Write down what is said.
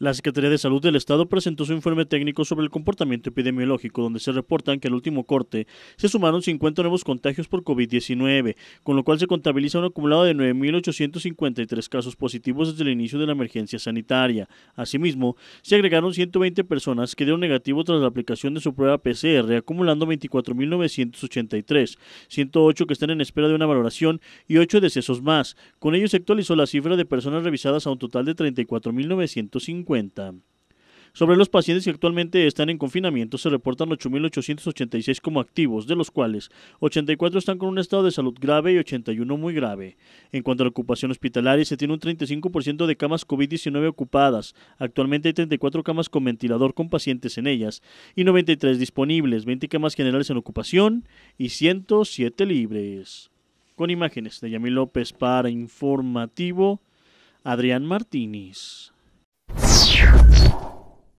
La Secretaría de Salud del Estado presentó su informe técnico sobre el comportamiento epidemiológico, donde se reportan que al último corte se sumaron 50 nuevos contagios por COVID-19, con lo cual se contabiliza un acumulado de 9.853 casos positivos desde el inicio de la emergencia sanitaria. Asimismo, se agregaron 120 personas que dieron negativo tras la aplicación de su prueba PCR, acumulando 24.983, 108 que están en espera de una valoración y 8 decesos más. Con ello se actualizó la cifra de personas revisadas a un total de 34.950. Sobre los pacientes que actualmente están en confinamiento, se reportan 8.886 como activos, de los cuales 84 están con un estado de salud grave y 81 muy grave. En cuanto a la ocupación hospitalaria, se tiene un 35% de camas COVID-19 ocupadas. Actualmente hay 34 camas con ventilador con pacientes en ellas y 93 disponibles, 20 camas generales en ocupación y 107 libres. Con imágenes de Yamil López para Informativo, Adrián Martínez.